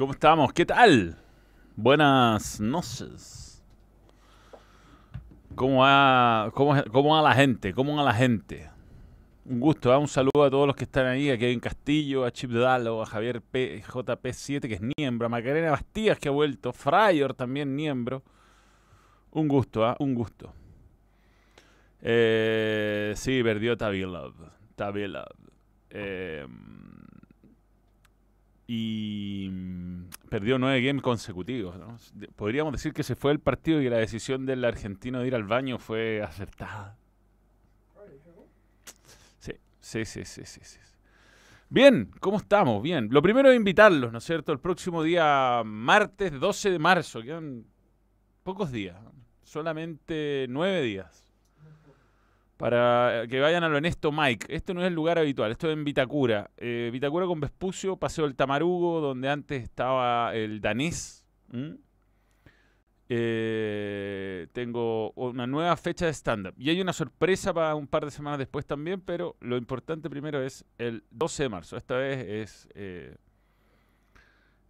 ¿Cómo estamos? ¿Qué tal? Buenas noches. ¿Cómo va, cómo, la gente? ¿Cómo va la gente? Un gusto, ¿eh? un saludo a todos los que están ahí, a Kevin Castillo, a Chip Dalo, a Javier P, JP7, que es miembro, a Macarena Bastías, que ha vuelto, Fryer también miembro. Un gusto, ¿eh? un gusto. Eh, sí, perdió Tavilov. Tavilov. Eh, y mm, perdió nueve games consecutivos. Podríamos decir que se fue el partido y la decisión del argentino de ir al baño fue acertada. Sí, sí, sí, sí, sí. sí. Bien, ¿cómo estamos? Bien. Lo primero es invitarlos, ¿no es cierto? El próximo día, martes 12 de marzo, quedan pocos días, solamente nueve días para eh, que vayan a lo honesto Mike. Este no es el lugar habitual, esto es en Vitacura. Eh, Vitacura con Vespucio, Paseo el Tamarugo, donde antes estaba el danés. Eh, tengo una nueva fecha de stand-up. Y hay una sorpresa para un par de semanas después también, pero lo importante primero es el 12 de marzo. Esta vez es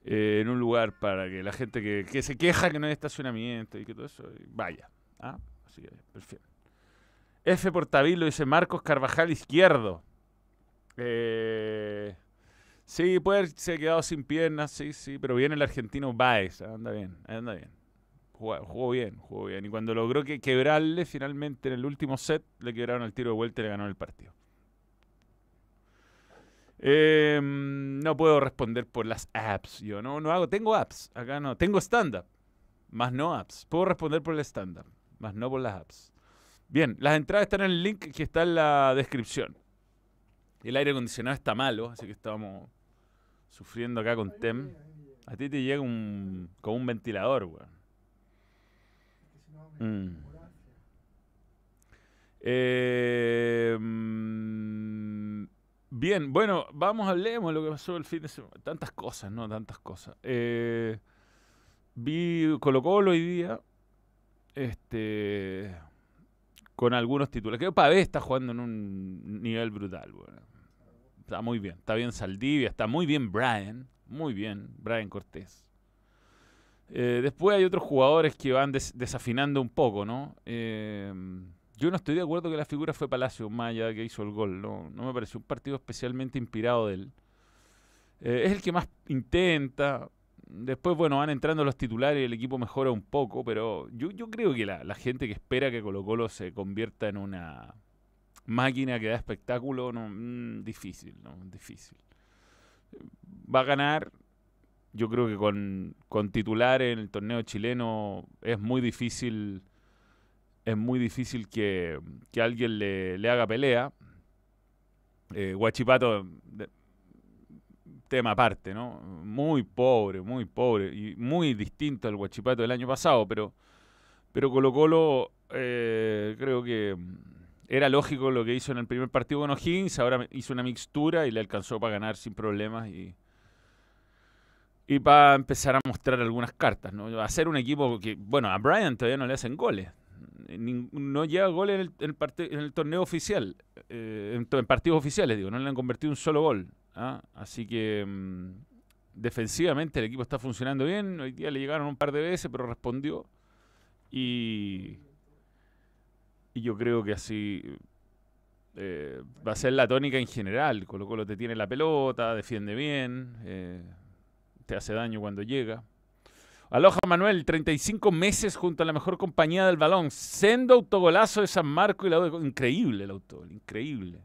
en un lugar para que la gente que, se queja que no hay estacionamiento y que todo eso, vaya. ¿ah? Así que, perfecto. F por dice Marcos Carvajal Izquierdo. Eh, sí, puede ha quedado sin piernas, sí, sí, pero viene el argentino Baez, anda bien, anda bien. Jugó, bien, jugó bien. Y cuando logró que quebrarle, finalmente en el último set le quebraron el tiro de vuelta y le ganó el partido. Em, no puedo responder por las apps. Yo no, no hago, tengo apps, acá no. Tengo stand-up, más no apps. Puedo responder por el stand-up, más no por las apps. Bien, las entradas están en el link que está en la descripción. El aire acondicionado está malo, así que estábamos sufriendo acá con TEM. A ti te llega un, con un ventilador, weón. Mm. Em, bien, bueno, vamos, hablemos de lo que pasó el fin de semana. Tantas cosas, ¿no? Tantas cosas. Eh, vi Colo hoy día. Este con algunos titulares. Que Pavé está jugando en un nivel brutal, bueno. Está muy bien. Está bien Saldivia, está muy bien Brian. Muy bien, Brian Cortés. Eh, después hay otros jugadores que van desafinando un poco, ¿no? Eh, yo no estoy de acuerdo que la figura fue Palacio, Maya que hizo el gol. No, no me pareció un partido especialmente inspirado de él. Eh, es el que más intenta, después, bueno, van entrando los titulares y el equipo mejora un poco, pero yo, creo que la, gente que espera que Colo Colo se convierta en una máquina que da espectáculo, no, mm, difícil, ¿no? Difícil. Va a ganar, yo creo que con, titulares en el torneo chileno es muy difícil es muy difícil que, alguien le, haga pelea. Guachipato, eh, tema aparte, ¿no? Muy pobre, muy pobre y muy distinto al Guachipato del año pasado, pero, pero Colo Colo eh, creo que mm, era lógico lo que hizo en el primer partido con O'Higgins, ahora hizo una mixtura y le alcanzó para ganar sin problemas y, para empezar a mostrar algunas cartas, ¿no? Hacer un equipo que, bueno, a Brian todavía no le hacen goles. No llega goles en el, en el, torneo oficial, eh, en partidos oficiales, digo, no le han convertido un solo gol. ¿ah? Así que mm, defensivamente el equipo está funcionando bien. Hoy día le llegaron un par de veces, pero respondió. Y, yo creo que así eh, va a ser la tónica en general. Colo Colo te tiene la pelota, defiende bien, eh, te hace daño cuando llega. Aloja Manuel, 35 meses junto a la mejor compañía del balón. Sendo autogolazo de San Marco y la Increíble el autogol, increíble.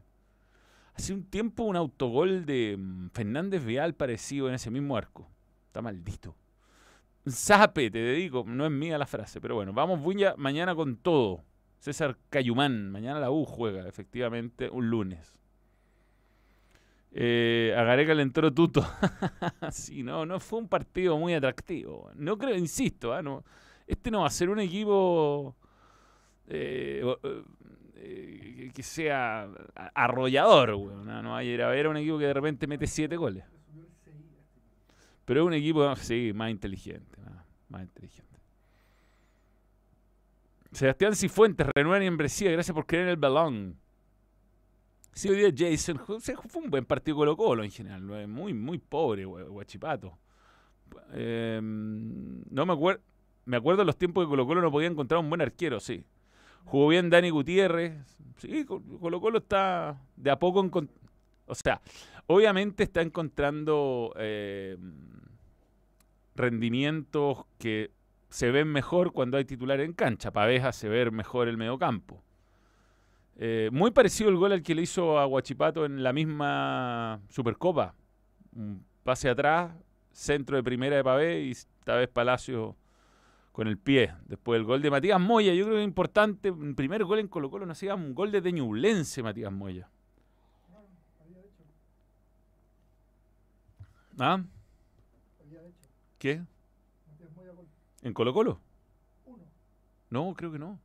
Hace un tiempo un autogol de mm, Fernández Vial parecido en ese mismo arco. Está maldito. Zape, te dedico. No es mía la frase, pero bueno. Vamos, mañana con todo. César Cayumán. Mañana la U juega, efectivamente, un lunes. Eh, que le entró tuto. sí, no, no fue un partido muy atractivo. No creo, insisto, ah, no, este no va a ser un equipo... Eh, eh, eh, que sea arrollador, No, era, un equipo que de repente mete siete goles. Pero es un equipo, sí, más inteligente, más, inteligente. Sebastián Cifuentes, renueva en embresía, gracias por creer en el balón. Si hoy día Jason fue un buen partido Colo Colo en general, muy, muy pobre, guachipato. Em, no me acuerdo, me acuerdo los tiempos que Colo Colo no podía encontrar un buen arquero, sí. Jugó bien Dani Gutiérrez. Sí, Colo Colo está de a poco. o sea, obviamente está encontrando eh, rendimientos que se ven mejor cuando hay titular en cancha. Paveja se ve mejor el mediocampo. Eh, muy parecido el gol al que le hizo a Guachipato en la misma Supercopa. Un pase atrás, centro de primera de Pavé y tal vez Palacio con el pie. Después el gol de Matías Moya, yo creo que es importante. El primer gol en Colo Colo no hacía un gol de deñublense Matías Moya. ¿Ah? ¿Qué? ¿En Colo Colo? No, creo que no.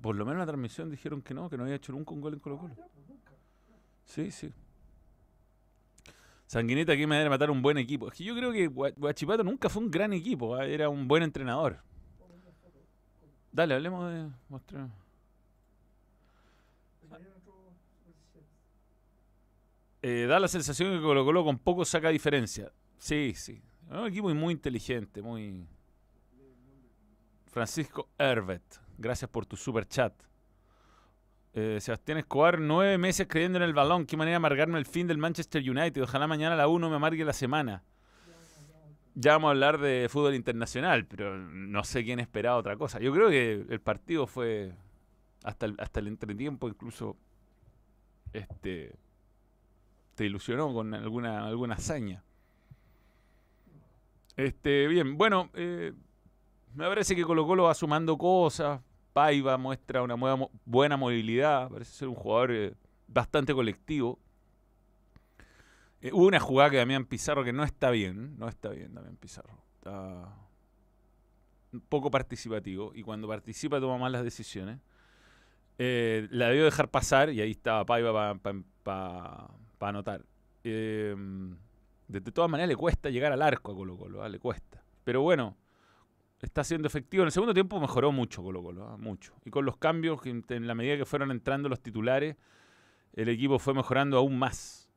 Por lo menos en la transmisión dijeron que no, que no había hecho nunca un gol en Colo Colo. Sí, sí. Sanguinita, aquí me debe matar un buen equipo. Es que yo creo que Guachipato nunca fue un gran equipo, ¿ah? era un buen entrenador. Dale, hablemos de mostrar. Eh, da la sensación que Colo Colo con poco saca diferencia. Sí, sí. un equipo muy inteligente, muy... Francisco Herbert, gracias por tu super chat. Eh, Sebastián Escobar, nueve meses creyendo en el balón. Qué manera de amargarme el fin del Manchester United. Ojalá mañana la 1 me amargue la semana. Ya vamos a hablar de fútbol internacional, pero no sé quién esperaba otra cosa. Yo creo que el partido fue hasta el, hasta el entretiempo, incluso este te ilusionó con alguna, alguna hazaña. Este, bien, bueno, eh, me parece que Colo Colo va sumando cosas. Paiva muestra una buena movilidad, parece ser un jugador eh, bastante colectivo. Eh, hubo una jugada que Damián Pizarro que no está bien, no está bien Damián Pizarro. Está poco participativo y cuando participa toma malas decisiones. Eh, la debió dejar pasar y ahí estaba Paiva para anotar. de, todas maneras le cuesta llegar al arco a Colo Colo, le cuesta. Pero bueno, está siendo efectivo. En el segundo tiempo mejoró mucho Colo Colo, ¿ah? mucho. Y con los cambios, en la medida que fueron entrando los titulares, el equipo fue mejorando aún más.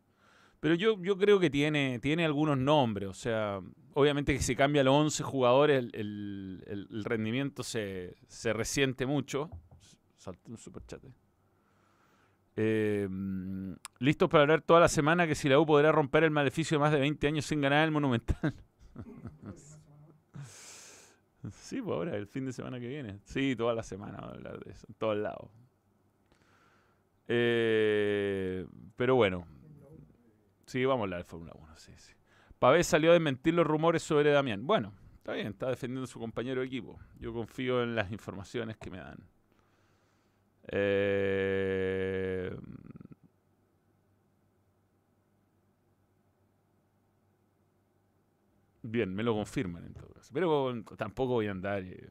Pero yo, yo creo que tiene, tiene algunos nombres. O sea, obviamente que si cambia los 11 jugadores, el, rendimiento se, se, resiente mucho. Salté un superchat. Eh. Em, listos para hablar toda la semana que si la U podrá romper el maleficio de más de 20 años sin ganar el Monumental. Sí, pues ahora, el fin de semana que viene. Sí, toda la semana vamos a hablar de eso, en todos lados. Eh, pero bueno, sí, vamos a hablar de Fórmula 1, sí, salió a desmentir los rumores sobre Damián. Bueno, está bien, está defendiendo a su compañero de equipo. Yo confío en las informaciones que me dan. Eh, Bien, me lo confirman en todo caso. Pero tampoco voy a andar. Eh.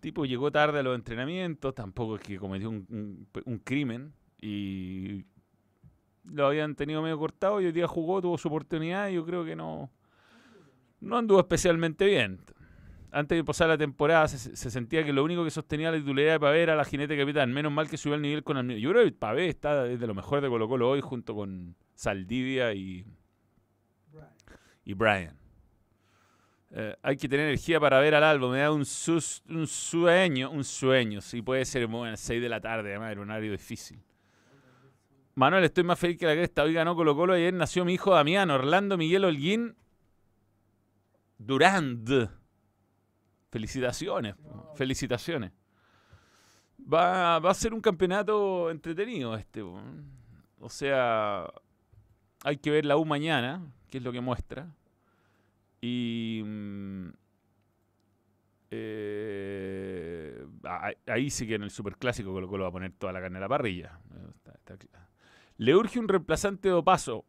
Tipo llegó tarde a los entrenamientos, tampoco es que cometió un, crimen y lo habían tenido medio cortado y hoy día jugó, tuvo su oportunidad y yo creo que no, no anduvo especialmente bien. Antes de pasar la temporada se, sentía que lo único que sostenía la titularidad de Pavé era la jinete capitán. Menos mal que subió el nivel con el... Yo creo que Pavé está de lo mejor de Colo Colo hoy junto con Saldivia y y Brian. Eh, hay que tener energía para ver al álbum. Me da un, sueño, un sueño. Sí, puede ser bueno, a 6 de la tarde, además era un horario difícil. Manuel, estoy más feliz que la que está Hoy ganó Colo Colo. Ayer nació mi hijo Damián, Orlando Miguel Holguín Durand. Felicitaciones, felicitaciones. Va, va, a ser un campeonato entretenido este. O sea, hay que ver la U mañana que es lo que muestra. Y mm, eh, ahí, sí que en el superclásico Colo Colo va a poner toda la carne a la parrilla. Le urge un reemplazante de paso.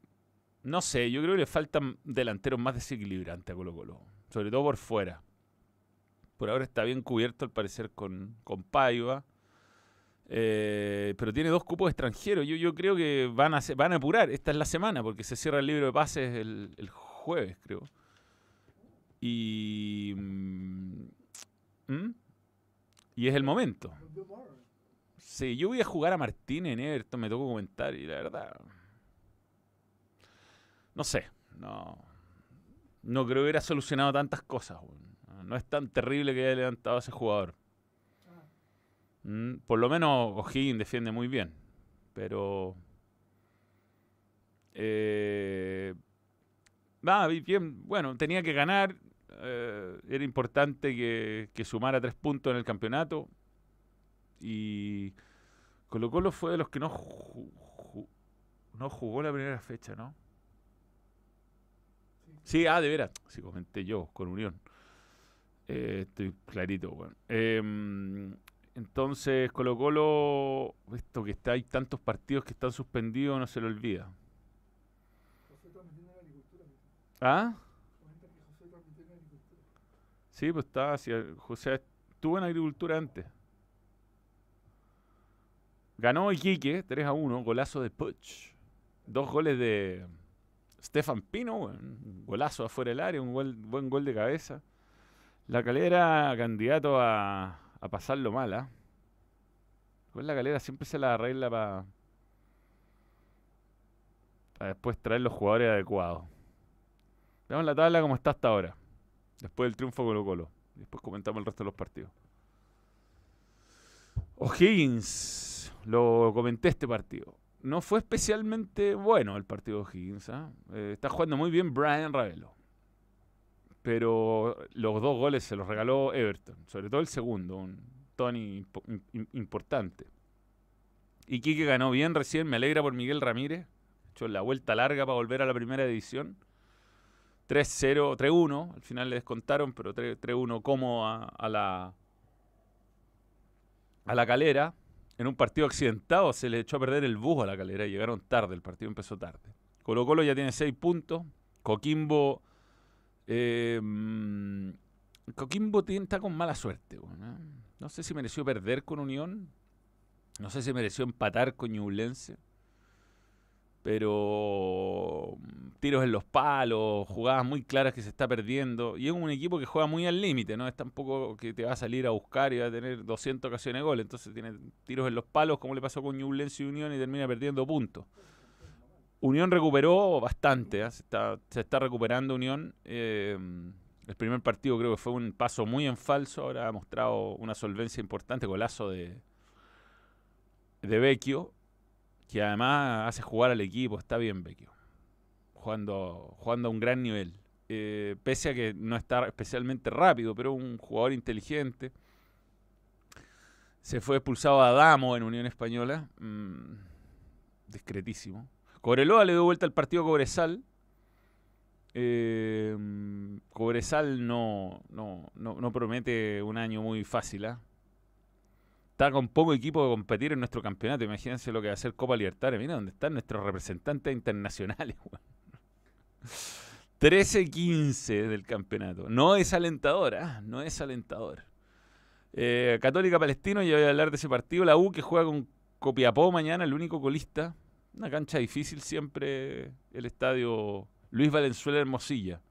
No sé, yo creo que le faltan delanteros más desequilibrantes a Colo Colo, sobre todo por fuera. Por ahora está bien cubierto al parecer con, con Paiva. Eh, pero tiene dos cupos extranjeros. Yo, creo que van a, van a apurar. Esta es la semana, porque se cierra el libro de pases el, jueves, creo. Y. Mm, ¿Mm? Y es el momento. Sí, yo voy a jugar a Martínez en Everton, me tocó comentar y la verdad. No sé, no. No creo que hubiera solucionado tantas cosas. No es tan terrible que haya levantado ese jugador. Mm, por lo menos O'Higgins defiende muy bien, pero... Eh, bien, bueno, tenía que ganar, eh, era importante que, sumara tres puntos en el campeonato y Colo Colo fue de los que no, no jugó la primera fecha, ¿no? Sí, ah, de veras. Sí, comenté yo con Unión. Eh, estoy clarito, bueno. eh, entonces, Colo Colo, esto que está, hay tantos partidos que están suspendidos, no se lo olvida. ¿Ah? Sí, pues estaba hacia. José estuvo en agricultura antes. Ganó Iquique 3 a 1, golazo de Puch. Dos goles de Stefan Pino, un golazo afuera del área, un buen gol de cabeza. La calera, candidato a, a pasarlo mal, ¿ah? la galera siempre se la arregla para después traer los jugadores adecuados. Veamos la tabla como está hasta ahora. Después del triunfo Colo Colo. Después comentamos el resto de los partidos. O'Higgins. Lo comenté este partido. No fue especialmente bueno el partido de O'Higgins. ¿ah? Eh, está jugando muy bien Brian Ravelo pero los dos goles se los regaló Everton, sobre todo el segundo, un Tony importante. Y Quique ganó bien recién, me alegra por Miguel Ramírez, hecho la vuelta larga para volver a la primera edición. 3-0, 3-1, al final le descontaron, pero 3-1 como a, la a la calera. En un partido accidentado se le echó a perder el bus a la calera, y llegaron tarde, el partido empezó tarde. Colo Colo ya tiene 6 puntos, Coquimbo eh, mm, Coquimbo está con mala suerte. ¿eh? ¿no? sé si mereció perder con Unión. No sé si mereció empatar con Ñublense. Pero mm, tiros en los palos, jugadas muy claras que se está perdiendo. Y es un equipo que juega muy al límite, ¿no? Es tampoco que te va a salir a buscar y va a tener 200 ocasiones de gol. Entonces tiene tiros en los palos, como le pasó con Ñublense y Unión, y termina perdiendo puntos. Unión recuperó bastante, ¿eh? se, está, recuperando Unión. Eh, el primer partido creo que fue un paso muy en falso, ahora ha mostrado una solvencia importante, golazo de, de Vecchio, que además hace jugar al equipo, está bien Vecchio, jugando, jugando a un gran nivel. Eh, pese a que no está especialmente rápido, pero un jugador inteligente. Se fue expulsado a Adamo en Unión Española. Mm, discretísimo. Cobreloa le dio vuelta al partido a Cobresal. Eh, Cobresal no, no, promete un año muy fácil. ¿ah? Está con poco equipo de competir en nuestro campeonato. Imagínense lo que va a hacer Copa Libertadores. Mira dónde están nuestros representantes internacionales. 13-15 del campeonato. No es alentador, ¿ah? no es alentador. Eh, Católica Palestino, ya voy a hablar de ese partido. La U que juega con Copiapó mañana, el único colista una cancha difícil siempre el estadio Luis Valenzuela Hermosilla.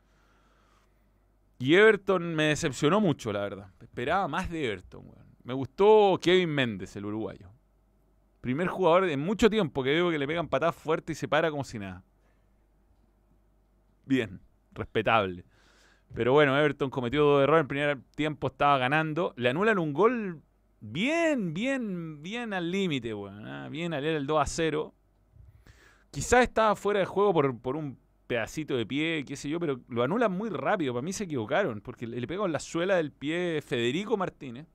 Y Everton me decepcionó mucho, la verdad. Esperaba más de Everton. Me gustó Kevin Méndez, el uruguayo. Primer jugador de mucho tiempo que veo que le pegan patadas fuertes y se para como si nada. Bien, respetable. Pero bueno, Everton cometió dos errores. En primer tiempo estaba ganando. Le anulan un gol bien, bien, bien al límite, ah, Bien al el 2 a 0. Quizás estaba fuera de juego por, un pedacito de pie, qué sé yo, pero lo anulan muy rápido. Para mí se equivocaron, porque le, pegó en la suela del pie Federico Martínez.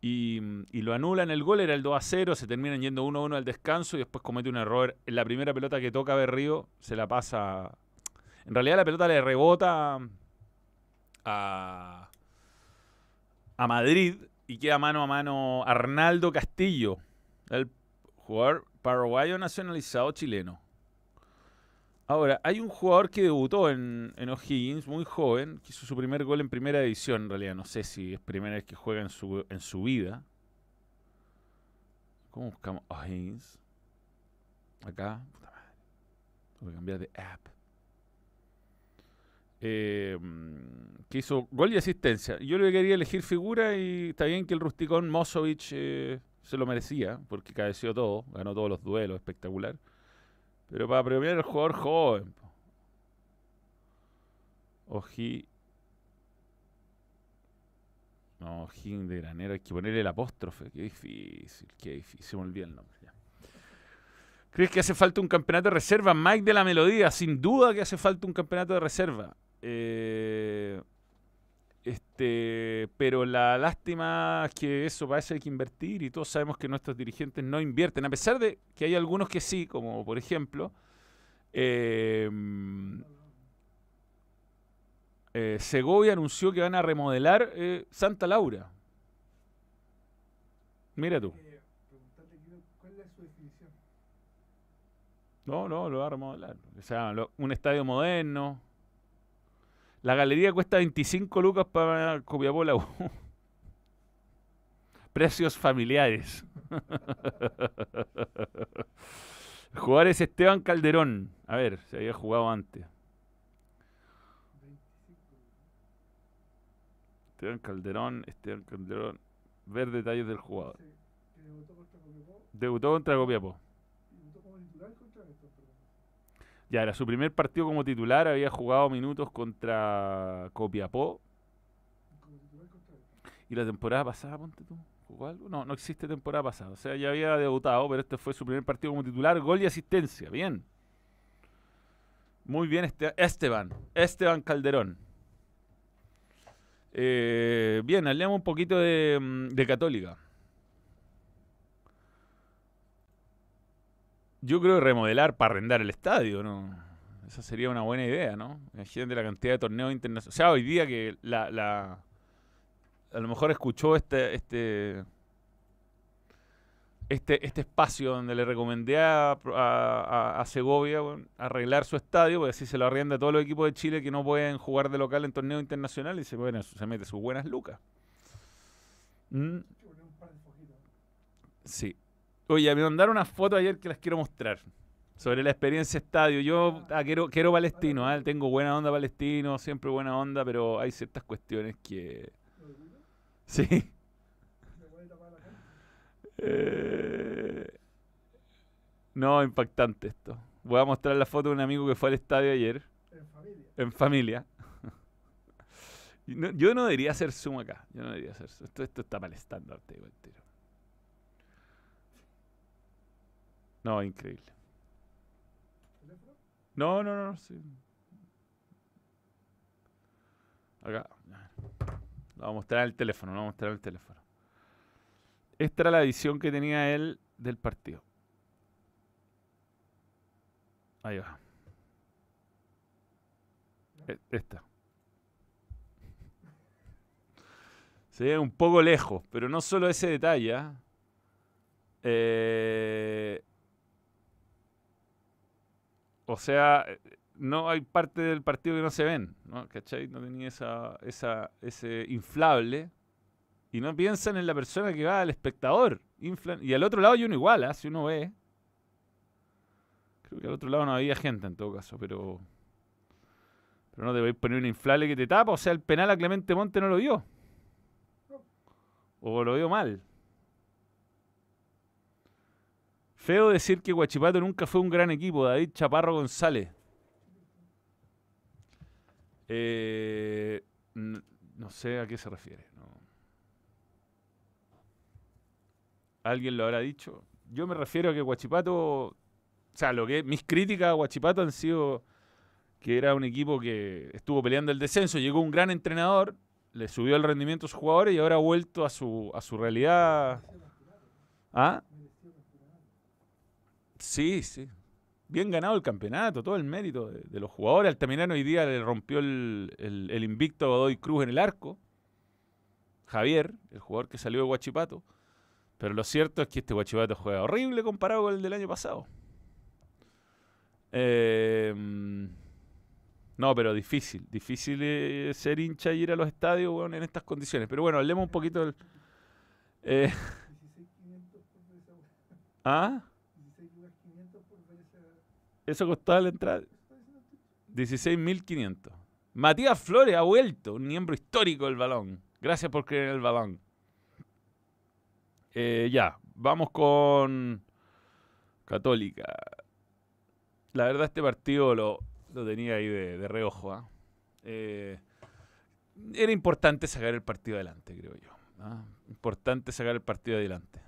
Y, y, lo anulan el gol, era el 2 a 0, se terminan yendo 1 a 1 al descanso y después comete un error. En la primera pelota que toca Berrío se la pasa. En realidad la pelota le rebota a, a Madrid y queda mano a mano Arnaldo Castillo, el jugador paraguayo nacionalizado chileno. Ahora, hay un jugador que debutó en, en O'Higgins, muy joven, que hizo su primer gol en primera edición, en realidad no sé si es primera vez que juega en su, vida. ¿Cómo buscamos O'Higgins? Acá, puta Tengo que cambiar de app. Em, que hizo gol y asistencia. Yo le quería elegir figura y está bien que el rusticón Mosovich... Eh, se lo merecía, porque cabeció todo, ganó todos los duelos, espectacular. Pero para premiar al jugador joven. Oji. No, Ojin de Granero, hay que ponerle el apóstrofe. Qué difícil, qué difícil. Se me olvidó el nombre. ¿Crees que hace falta un campeonato de reserva? Mike de la Melodía, sin duda que hace falta un campeonato de reserva. Eh. Este, pero la lástima es que eso parece que hay que invertir y todos sabemos que nuestros dirigentes no invierten, a pesar de que hay algunos que sí, como por ejemplo em, eh, Segovia anunció que van a remodelar eh, Santa Laura. Mira tú. Eh, no, no, lo va a remodelar. O sea, un estadio moderno, la galería cuesta 25 lucas para Copiapó la U. Precios familiares. El es Esteban Calderón. A ver, si había jugado antes. Esteban Calderón, Esteban Calderón. Ver detalles del jugador. Debutó contra Copiapó. Ya era su primer partido como titular, había jugado minutos contra Copiapó. Y la temporada pasada, ponte tú, jugó algo. No, no existe temporada pasada. O sea, ya había debutado, pero este fue su primer partido como titular, gol y asistencia. Bien. Muy bien, este-, Esteban. Esteban Calderón. Eh, bien, hablemos un poquito de mm, Católica. Yo creo que remodelar para arrendar el estadio, ¿no? Esa sería una buena idea, ¿no? de la cantidad de torneos internacionales. O sea, hoy día que la, a lo mejor escuchó este, este, este, este espacio donde le recomendé a, Segovia arreglar su estadio, porque así se lo arrienda a todos los equipos de Chile que no pueden jugar de local en torneo internacional y se, bueno, mete sus buenas lucas. ¿Mm? Sí. Oye, me mandaron una foto ayer que las quiero mostrar. Sobre la experiencia estadio. Yo ah, quiero, quiero palestino, ¿ah? tengo buena onda palestino, siempre buena onda, pero hay ciertas cuestiones que. Sí. Eh... No, impactante esto. Voy a mostrar la foto de un amigo que fue al estadio ayer. En familia. En familia. yo no debería hacer zoom acá. Yo no debería hacer zoom. Esto, esto está mal estándar, te digo No, increíble. No, no, no, sí. Acá. Vamos a mostrar el teléfono, le a mostrar el teléfono. Esta era la visión que tenía él del partido. Ahí va. E, esta. Se ve un poco lejos, pero no solo ese detalle. ¿ah? ¿eh? eh o sea, eh, no hay parte del partido que no se ven, ¿no? ¿Cachai? No tenía esa, ese inflable. Y no piensan en la persona que va al espectador. y al otro lado hay uno igual, así ¿ah? si uno ve. Creo que al otro lado no había gente en todo caso, pero. Pero no te voy a poner un inflable que te tapa. O sea, el penal a Clemente Monte no lo vio. O lo vio mal. Feo decir que Guachipato nunca fue un gran equipo, David Chaparro González. Eh, no sé a qué se refiere. ¿Alguien lo habrá dicho? Yo me refiero a que Guachipato, o sea, lo que mis críticas a Guachipato han sido que era un equipo que estuvo peleando el descenso, llegó un gran entrenador, le subió el rendimiento a sus jugadores y ahora ha vuelto a su, a su realidad. ¿Ah? Sí, sí. Bien ganado el campeonato, todo el mérito de, los jugadores. Altamirano hoy día le rompió el, invicto a Godoy Cruz en el arco. Javier, el jugador que salió de Guachipato. Pero lo cierto es que este Guachipato juega horrible comparado con el del año pasado. Em, no, pero difícil. Difícil eh, ser hincha y ir a los estadios en estas condiciones. Pero bueno, hablemos un poquito del. Eh, ¿Ah? Eso costó la entrada. 16.500. Matías Flores ha vuelto, un miembro histórico del balón. Gracias por creer en el balón. Eh, ya, vamos con Católica. La verdad, este partido lo, lo tenía ahí de, reojo. ¿ah? Eh, era importante sacar el partido adelante, creo yo. ¿ah? Importante sacar el partido adelante.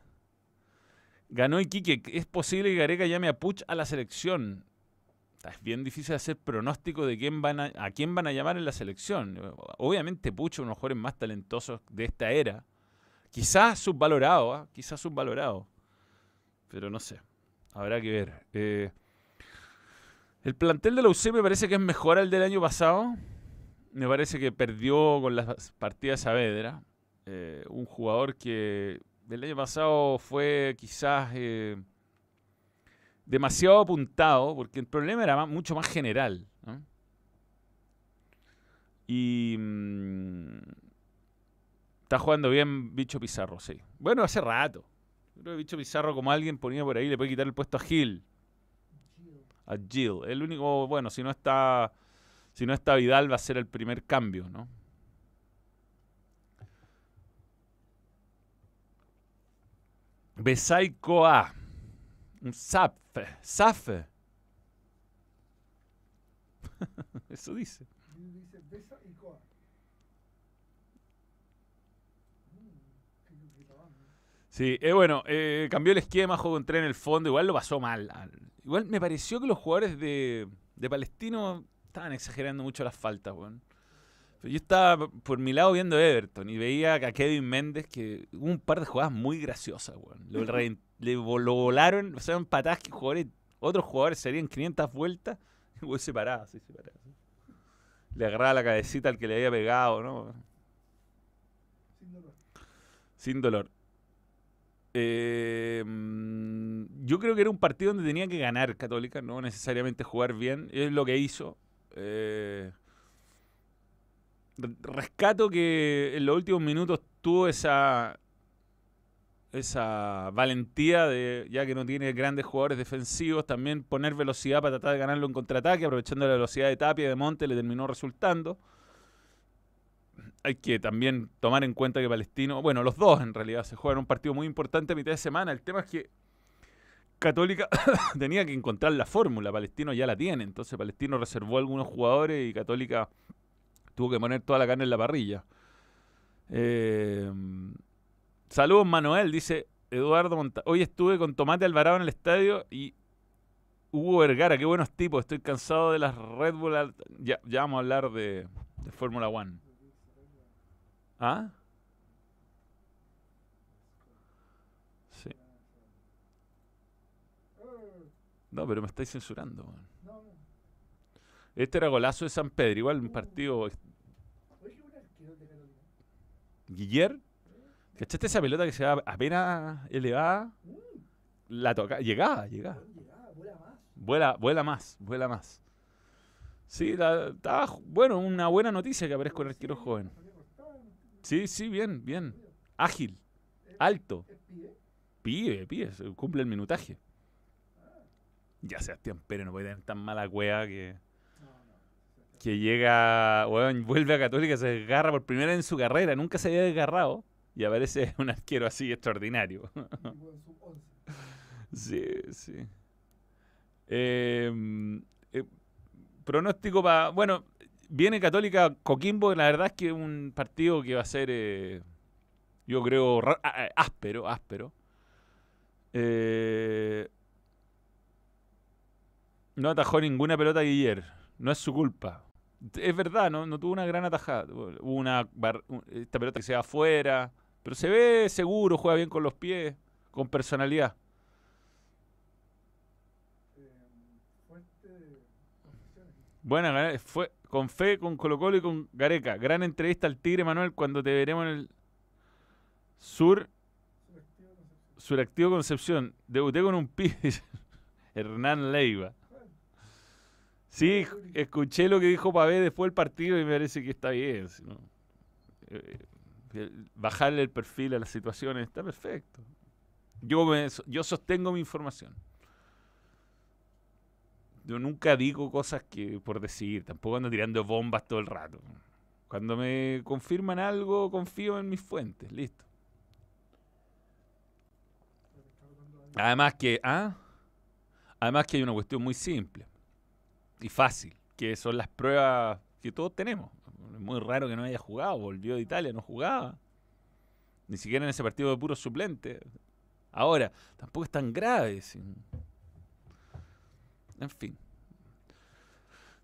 Ganó Iquique. Es posible que Gareca llame a Puch a la selección es bien difícil hacer pronóstico de quién van a, quién van a llamar en la selección. Obviamente Pucho, uno de los jugadores más talentosos de esta era. Quizás subvalorado, ¿ah? quizás subvalorado. Pero no sé, habrá que ver. Eh, el plantel de la UC me parece que es mejor al del año pasado. Me parece que perdió con las partidas Saavedra. Eh, un jugador que del año pasado fue quizás... Eh, demasiado apuntado, porque el problema era mucho más general. Y mm, está jugando bien Bicho Pizarro, sí. Bueno, hace rato. Creo que Bicho Pizarro, como alguien ponía por ahí, le puede quitar el puesto a Gil. A Gil. El único, bueno, si no está. Si no está Vidal, va a ser el primer cambio, ¿no? A un Zapf, Zapf. Eso dice. Mm, sí, eh, bueno, eh, cambió el esquema, jugó entré en el fondo, igual lo pasó mal. Igual me pareció que los jugadores de, Palestino estaban exagerando mucho las faltas, weón. Yo estaba por mi lado viendo Everton y veía a Kevin Méndez que hubo un par de jugadas muy graciosas, weón. Lo reventó le volaron, o sea, patadas que jugadores, otros jugadores serían 500 vueltas, y separadas. sí, se Le agarraba la cabecita al que le había pegado, ¿no? Sin dolor. Sin dolor. Eh, mm, yo creo que era un partido donde tenía que ganar Católica, no necesariamente jugar bien. Es lo que hizo. Eh, rescato que en los últimos minutos tuvo esa esa valentía de, ya que no tiene grandes jugadores defensivos, también poner velocidad para tratar de ganarlo en contraataque, aprovechando la velocidad de Tapia y de Monte, le terminó resultando. Hay que también tomar en cuenta que Palestino, bueno, los dos en realidad se juegan un partido muy importante a mitad de semana. El tema es que Católica tenía que encontrar la fórmula, Palestino ya la tiene, entonces Palestino reservó algunos jugadores y Católica tuvo que poner toda la carne en la parrilla. Eh, Saludos Manuel, dice Eduardo Monta. Hoy estuve con Tomate Alvarado en el estadio y Hugo Vergara, qué buenos tipos. Estoy cansado de las Red Bull. ya, vamos a hablar de, Fórmula One. ¿Ah? Sí. No, pero me estáis censurando. Este era golazo de San Pedro, igual un partido. guillermo Echaste esa pelota que se va apenas elevada? La toca, llegaba, llegaba. Vuela más. Vuela, más, vuela más. Sí, está bueno, una buena noticia que aparezca el arquero joven. Sí, sí, bien, bien. Ágil, alto. Pibe, pibe, cumple el minutaje. Ya Sebastián Pérez no puede tener tan mala cueva que. Que llega, vuelve a Católica, se desgarra por primera vez en su carrera, nunca se había desgarrado y aparece un arquero así extraordinario. sí, sí. Em, eh, pronóstico para. Bueno, viene Católica Coquimbo, la verdad es que es un partido que va a ser, eh, yo creo, áspero, áspero. Eh, no atajó ninguna pelota Guiller, no es su culpa. Es verdad, no, no tuvo una gran atajada. Hubo una esta pelota que se va afuera. Pero se ve seguro, juega bien con los pies, con personalidad. Bueno, fue con fe, con Colo Colo y con Gareca. Gran entrevista al Tigre Manuel cuando te veremos en el Sur. Suractivo Concepción. Debuté con un pibe, Hernán Leiva. Sí, escuché lo que dijo Pavé después del partido y me parece que está bien. ¿no? Eh, bajarle el perfil a las situaciones, está perfecto. Yo, sostengo mi información. Yo nunca digo cosas que por decir, tampoco ando tirando bombas todo el rato. Cuando me confirman algo, confío en mis fuentes, listo. Además que, ¿ah? Además que hay una cuestión muy simple y fácil, que son las pruebas que todos tenemos muy raro que no haya jugado. Volvió de Italia, no jugaba. Ni siquiera en ese partido de puro suplente. Ahora, tampoco es tan grave. En fin.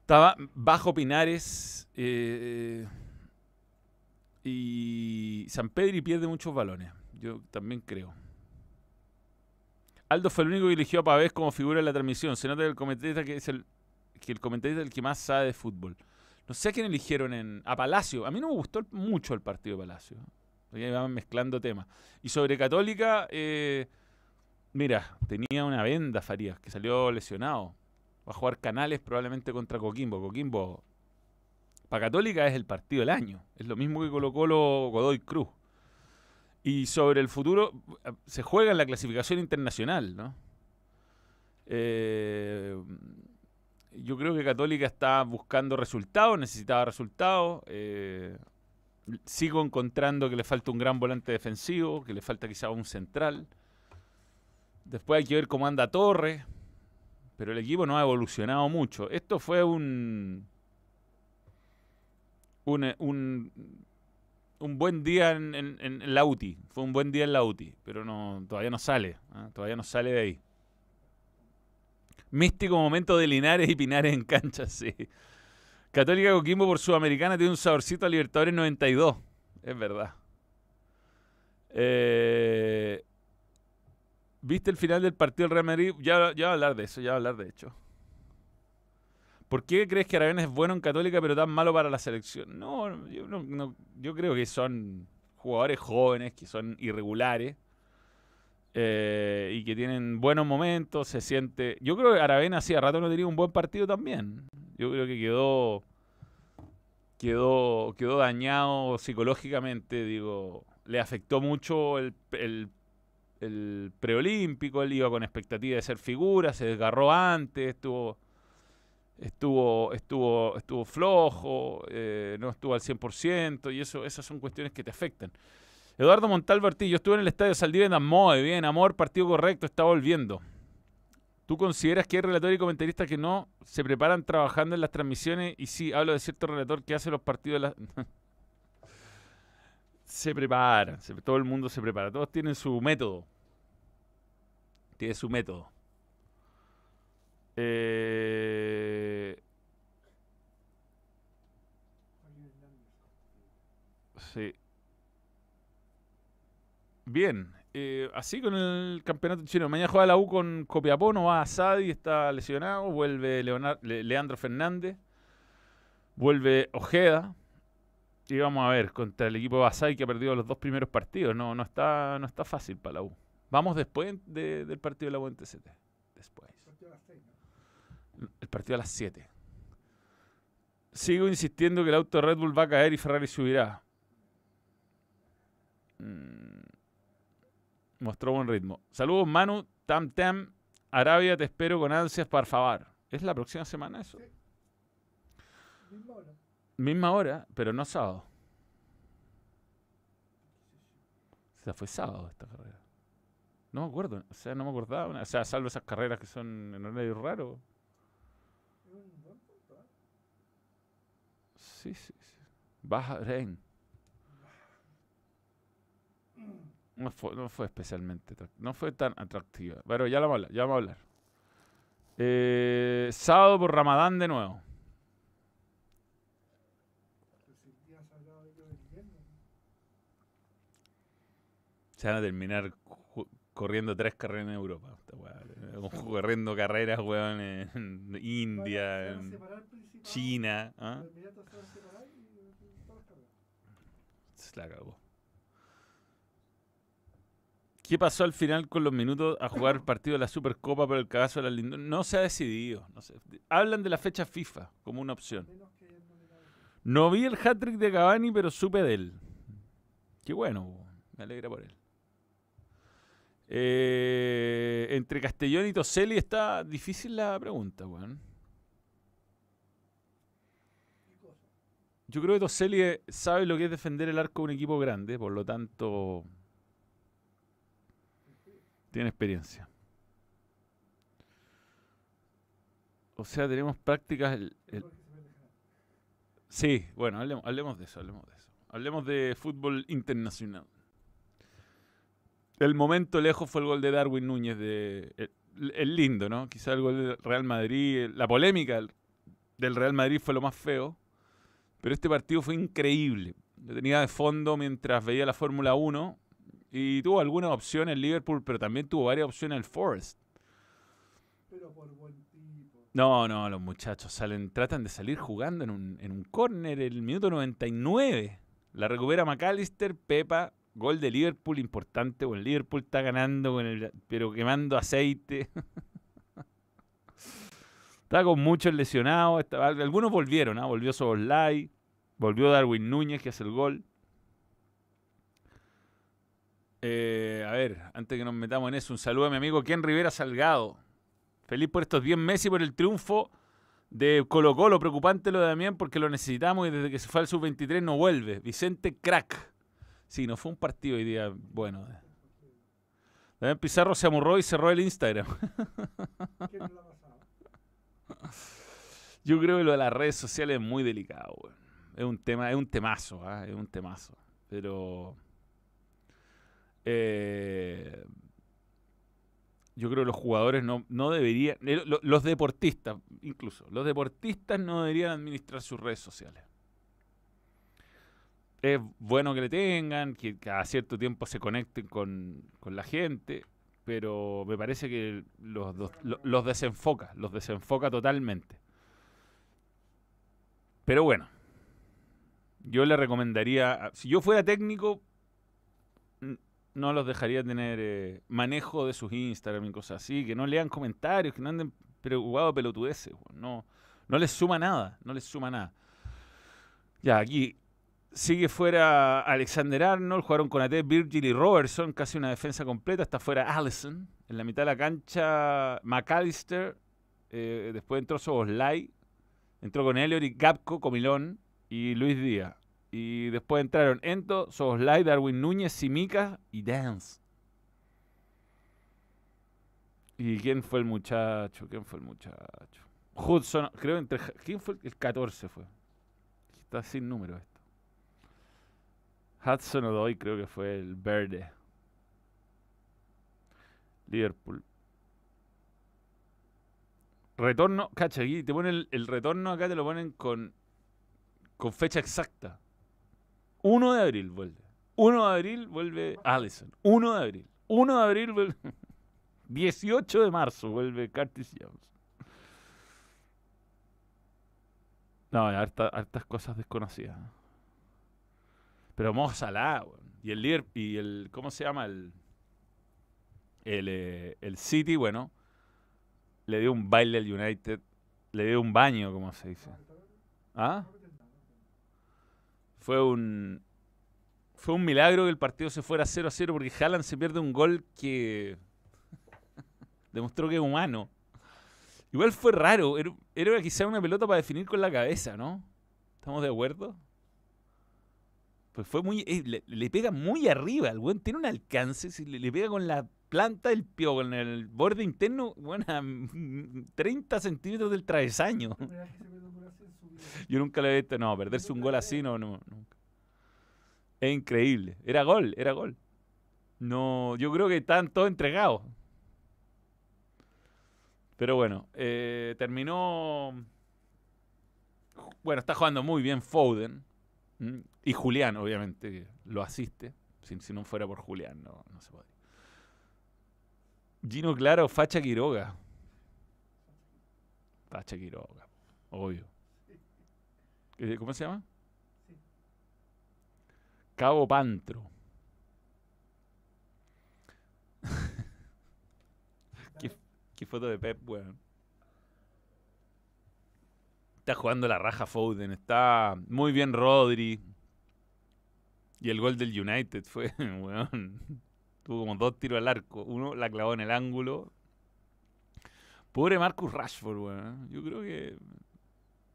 Estaba bajo Pinares. Eh, y San y pierde muchos balones. Yo también creo. Aldo fue el único que eligió a Pavés como figura en la transmisión. Se nota que es el que el comentarista es el que más sabe de fútbol. No sé a quién eligieron en. A Palacio. A mí no me gustó mucho el partido de Palacio. van mezclando temas. Y sobre Católica, eh, mira, tenía una venda Farías, que salió lesionado. Va a jugar Canales probablemente contra Coquimbo. Coquimbo, para Católica es el partido del año. Es lo mismo que colocó lo Godoy Cruz. Y sobre el futuro, se juega en la clasificación internacional, ¿no? Eh, yo creo que Católica está buscando resultados, necesitaba resultados. Eh, sigo encontrando que le falta un gran volante defensivo, que le falta quizá un central. Después hay que ver cómo anda Torres, pero el equipo no ha evolucionado mucho. Esto fue un, un, eh, un, buen día en, la UTI, fue un buen día en la pero no, todavía no sale, ¿ah? todavía no sale de ahí. Místico momento de Linares y Pinares en cancha, sí. Católica Coquimbo por Sudamericana tiene un saborcito a Libertadores 92. Es verdad. Eh, ¿Viste el final del partido del Real Madrid? Ya, ya a hablar de eso, ya voy a hablar de hecho. ¿Por qué crees que Aravena es bueno en Católica pero tan malo para la selección? No, yo, no, yo creo que son jugadores jóvenes que son irregulares eh, y que tienen buenos momentos, se siente... Yo creo que Aravena hacía rato no tenía un buen partido también. Yo creo que quedó, quedó, quedó dañado psicológicamente, digo, le afectó mucho el, preolímpico, él iba con expectativa de ser figura, se desgarró antes, estuvo estuvo, estuvo, estuvo flojo, eh, no estuvo al 100%, y eso, esas son cuestiones que te afectan. Eduardo Montalvo yo estuve en el estadio Saldivia Moe, bien, amor, partido correcto, está volviendo. ¿Tú consideras que hay relatores y comentaristas que no se preparan trabajando en las transmisiones? Y sí, hablo de cierto relator que hace los partidos. De la... se preparan, todo el mundo se prepara, todos tienen su método. Tiene su método. Eh, sí. Bien, eh, así con el campeonato chino. Mañana juega la U con Copiapó, no va a Sadi, está lesionado. Vuelve Leandro Fernández. Vuelve Ojeda. Y vamos a ver, contra el equipo de Basay que ha perdido los dos primeros partidos. No, no, está, no está fácil para la U. Vamos después del partido de la U en TCT. Después. El partido a las 7. Sigo insistiendo que el auto de Red Bull va a caer y Ferrari subirá. mmm Mostró buen ritmo. Saludos, Manu, Tam Tam. Arabia, te espero con ansias, por favor. ¿Es la próxima semana eso? Misma hora. Misma hora, pero no sábado. O sea, fue sábado esta carrera. No me acuerdo, o sea, no me acordaba. O sea, salvo esas carreras que son en horario raro. Eh? Sí, sí, sí. Baja, rein. No fue, no fue especialmente no fue tan atractiva. Pero ya la vamos a hablar, eh, sábado por Ramadán de nuevo. Se van a terminar corriendo tres carreras en Europa. Corriendo carreras, weón, en India, en China. Se La acabó. ¿Qué pasó al final con los minutos a jugar el partido de la Supercopa por el cagazo de la Lindón? No se ha decidido. Hablan de la fecha FIFA como una opción. No vi el hat-trick de Cavani, pero supe de él. Qué bueno, me alegra por él. Eh, entre Castellón y Toselli está difícil la pregunta, weón. Yo creo que Toselli sabe lo que es defender el arco de un equipo grande, por lo tanto tiene experiencia. O sea, tenemos prácticas. El, Sí, bueno, hablemos, de eso, hablemos de eso. Hablemos de fútbol internacional. El momento lejos fue el gol de Darwin Núñez de, el, lindo, ¿no? Quizá el gol del Real Madrid, la polémica del Real Madrid fue lo más feo, pero este partido fue increíble. Lo tenía de fondo mientras veía la Fórmula 1 y tuvo algunas opciones en Liverpool, pero también tuvo varias opciones en el Forest. Pero por buen tipo. No, no, los muchachos salen, tratan de salir jugando en un, en un córner el minuto 99. La recupera McAllister, Pepa, gol de Liverpool importante. Bueno, pues Liverpool está ganando, pero quemando aceite. está con muchos lesionados. algunos volvieron, ¿ah? volvió Soboslai, volvió Darwin Núñez que hace el gol. Eh, a ver, antes que nos metamos en eso, un saludo a mi amigo Ken Rivera Salgado. Feliz por estos 10 meses y por el triunfo de Colo Colo. Preocupante lo de Damián porque lo necesitamos y desde que se fue al sub-23 no vuelve. Vicente Crack. Sí, no fue un partido hoy día bueno. Damián Pizarro se amurró y cerró el Instagram. Yo creo que lo de las redes sociales es muy delicado, Es un tema, es un temazo, ¿ah? es un temazo. Pero eh, yo creo que los jugadores no, deberían, eh, los deportistas incluso, los deportistas no deberían administrar sus redes sociales. Es bueno que le tengan, que a cierto tiempo se conecten con, la gente, pero me parece que los, los desenfoca, los desenfoca totalmente. Pero bueno, yo le recomendaría, si yo fuera técnico, no los dejaría tener eh, manejo de sus Instagram y cosas así, que no lean comentarios, que no anden preocupados pelotudeces, no, no les suma nada, no les suma nada. Ya, aquí sigue fuera Alexander Arnold, jugaron con AT, Virgil y Robertson, casi una defensa completa, Hasta fuera Allison, en la mitad de la cancha McAllister, eh, después entró Soboslai, entró con Elliot y Gapco, Comilón y Luis Díaz. Y después entraron Ento, Soslay, Darwin Núñez, Simica y Dance. ¿Y quién fue el muchacho? ¿Quién fue el muchacho? Hudson, creo entre. ¿Quién fue el, 14 fue? Está sin número esto. Hudson O'Doy creo que fue el verde. Liverpool. Retorno, cacha, aquí te ponen el, el retorno acá, te lo ponen con, con fecha exacta. 1 de abril vuelve. 1 de abril vuelve Allison. 1 de abril. 1 de abril vuelve. 18 de marzo vuelve Curtis Jones. No, hay harta, hartas cosas desconocidas. ¿eh? Pero Mo Salah, y el líder, y el, ¿cómo se llama? El, el, eh, el City, bueno, le dio un baile al United, le dio un baño, como se dice. ¿Ah? Fue un, fue un milagro que el partido se fuera 0 a 0 porque Haaland se pierde un gol que demostró que es humano. Igual fue raro, era, quizá una pelota para definir con la cabeza, ¿no? ¿Estamos de acuerdo? Pues fue muy. Eh, le, pega muy arriba, el buen tiene un alcance, si le, pega con la planta el pio en el borde interno, bueno, 30 centímetros del travesaño. Yo nunca le he visto, no, perderse un gol así, no, no, nunca. Es increíble. Era gol, era gol. No, yo creo que están todos entregados. Pero bueno, eh, terminó. Bueno, está jugando muy bien Foden. Y Julián, obviamente, lo asiste. Si, no fuera por Julián, no, no se podría. Gino Claro, Facha Quiroga. Facha Quiroga, obvio. Eh, ¿Cómo se llama? Cabo Pantro. ¿Qué, foto de Pep, weón. Está jugando la raja Foden. Está muy bien Rodri. Y el gol del United fue, weón. Tuvo como dos tiros al arco. Uno la clavó en el ángulo. Pobre Marcus Rashford, weón. ¿eh? Yo creo que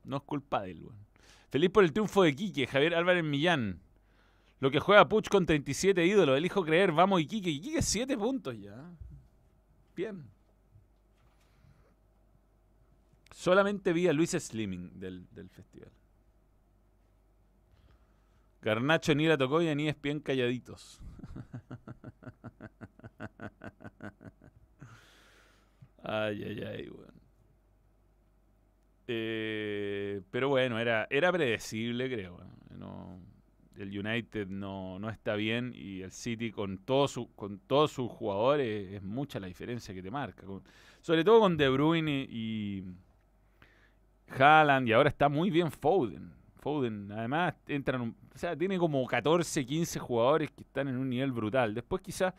no es culpa de él, weón. Feliz por el triunfo de Quique, Javier Álvarez Millán. Lo que juega Puch con 37 ídolos. Elijo creer, vamos Iquique. Iquique 7 puntos ya. Bien. Solamente vi a Luis Slimming del, festival. Garnacho ni la tocó y ni bien e calladitos. Ay, ay, ay, eh, pero bueno, era, era predecible, creo. ¿eh? el United no, está bien y el City con, con todos sus jugadores es mucha la diferencia que te marca. sobre todo con De Bruyne y, Haaland y ahora está muy bien Foden. Foden, además, entran, o sea, tiene como 14, 15 jugadores que están en un nivel brutal. Después quizás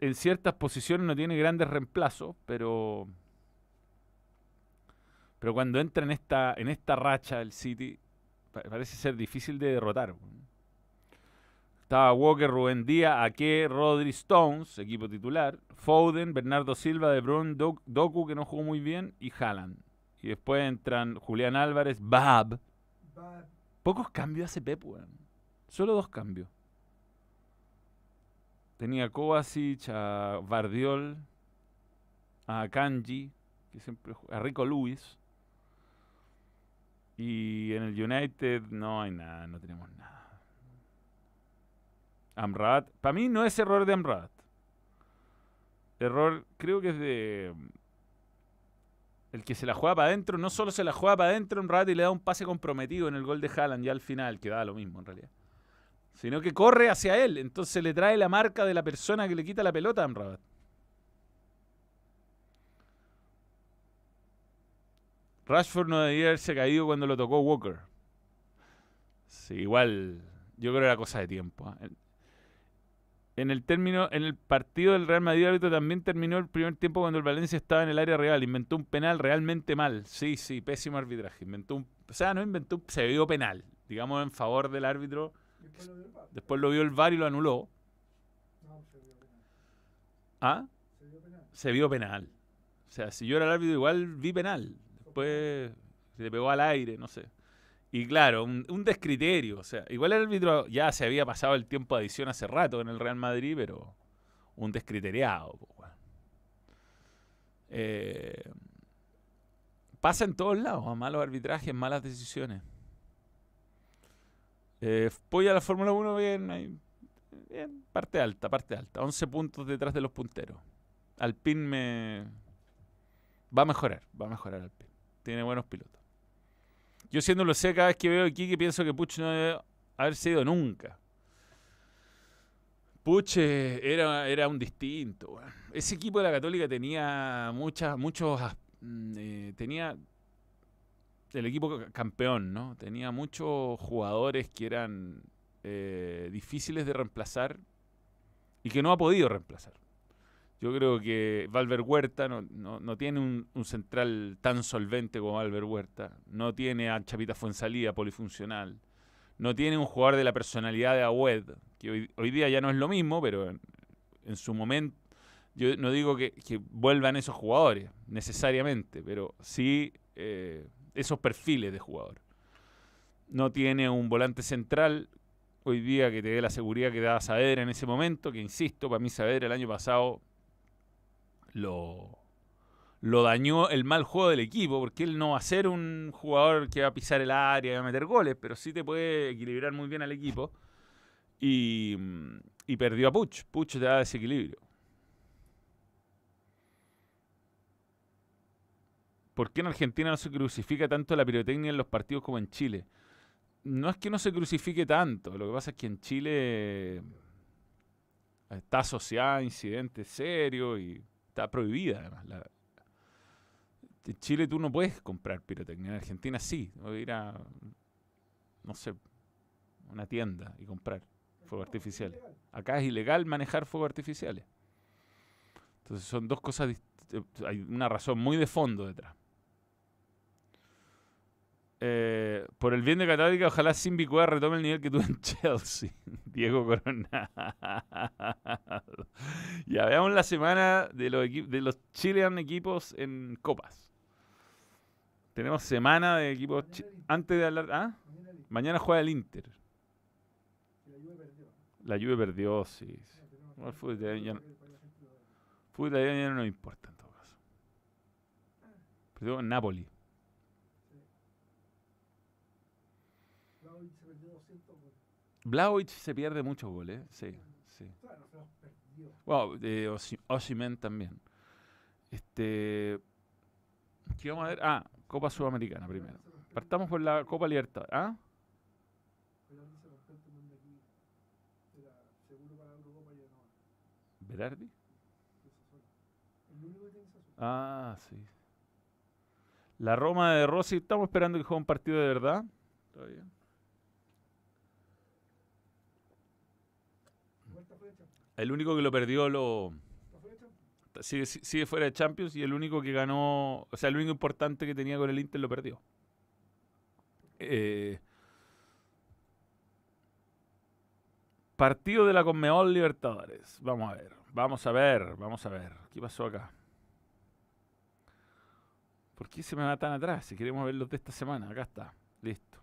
en ciertas posiciones no tiene grandes reemplazos, pero pero cuando entra en esta en esta racha el City parece ser difícil de derrotar. Estaba Walker, Rubén Díaz, Ake, Rodri Stones, equipo titular, Foden, Bernardo Silva, De Bruyne, Doku, que no jugó muy bien, y Haaland. Y después entran Julián Álvarez, Bab. Pocos cambios hace Pep, Solo dos cambios. Tenía a Kovacic, a Bardiol, a Kanji, que siempre a Rico Lewis. Y en el United no hay nada, no tenemos nada. Amrad, para mí no es error de Amrad. Error, creo que es de. El que se la juega para adentro, no solo se la juega para adentro Amrad y le da un pase comprometido en el gol de Haaland ya al final, que da lo mismo en realidad sino que corre hacia él. Entonces le trae la marca de la persona que le quita la pelota a Amrabat. Rashford no debía haberse caído cuando lo tocó Walker. igual, yo creo que era cosa de tiempo. ¿ah? En el término, en el partido del Real Madrid árbitro también terminó el primer tiempo cuando el Valencia estaba en el área real. Inventó un penal realmente mal. Sí, sí, pésimo arbitraje. Inventó un, o sea, no inventó, se vio penal, digamos en favor del árbitro Después lo vio el VAR. y lo anuló. No, se vio penal. ¿Ah? Se vio penal. Se vio penal. O sea, si yo era el árbitro, igual vi penal. Después se le pegó al aire, no sé. Y claro, un, descriterio. O sea, igual el árbitro ya se había pasado el tiempo de adición hace rato en el Real Madrid, pero un descriteriado. Eh, pasa en todos lados, a malos arbitrajes, malas decisiones. Eh, voy a la Fórmula 1 bien, bien, parte alta, parte alta. 11 puntos detrás de los punteros. Alpine me... va a mejorar, va a mejorar Alpine. Tiene buenos pilotos. Yo siendo lo sé, cada vez que veo aquí que pienso que Puch no debe haber sido nunca. Puch eh, era, era un distinto. Ese equipo de la Católica tenía muchas, muchos... Mm, eh, tenía el equipo campeón, ¿no? Tenía muchos jugadores que eran eh, difíciles de reemplazar y que no ha podido reemplazar. Yo creo que Valver Huerta no, tiene un, central tan solvente como Valver Huerta, no tiene a Chapita Fuensalía polifuncional, no tiene un jugador de la personalidad de Agüed, que hoy, día ya no es lo mismo, pero en, su momento, yo no digo que, vuelvan esos jugadores necesariamente, pero sí eh, esos perfiles de jugador. No tiene un volante central hoy día que te dé la seguridad que daba Saavedra en ese momento, que insisto, para mí saber el año pasado lo, lo dañó el mal juego del equipo, porque él no va a ser un jugador que va a pisar el área, va a meter goles, pero sí te puede equilibrar muy bien al equipo. Y, y perdió a Puch. Puch te da desequilibrio. ¿Por qué en Argentina no se crucifica tanto la pirotecnia en los partidos como en Chile? No es que no se crucifique tanto, lo que pasa es que en Chile eh, está asociada a incidentes serios y está prohibida además. en Chile tú no puedes comprar pirotecnia, en Argentina sí, o ir a, no sé, una tienda y comprar fuego artificiales. Acá es ilegal manejar fuegos artificiales. Entonces son dos cosas, eh, hay una razón muy de fondo detrás. Eh, por el bien de Católica, ojalá Simbi Cueva retome el nivel que tuvo en Chelsea. Diego Coronado. ya veamos la semana de los, de los Chilean equipos en Copas. Tenemos semana de equipos. Antes de hablar. ¿ah? Mañana, juega el Inter. La lluvia perdió. sí. No, fútbol no, no importa en todo caso. Ah. Perdió en Napoli. Blauich se pierde muchos goles, ¿eh? sí, sí. Bueno, Oshimen también. Este, ¿Qué vamos a ver? Ah, Copa Sudamericana primero. Partamos por la Copa Libertad. ¿Ah? ¿Berardi? Ah, sí. La Roma de Rossi, estamos esperando que juegue un partido de verdad. Todavía. El único que lo perdió lo... Sigue, fuera de Champions y el único que ganó, o sea, el único importante que tenía con el Inter lo perdió. Eh, partido de la Conmebol Libertadores. Vamos a ver, vamos a ver, vamos a ver. ¿Qué pasó acá? ¿Por qué se me va tan atrás? Si queremos ver los de esta semana, acá está. Listo.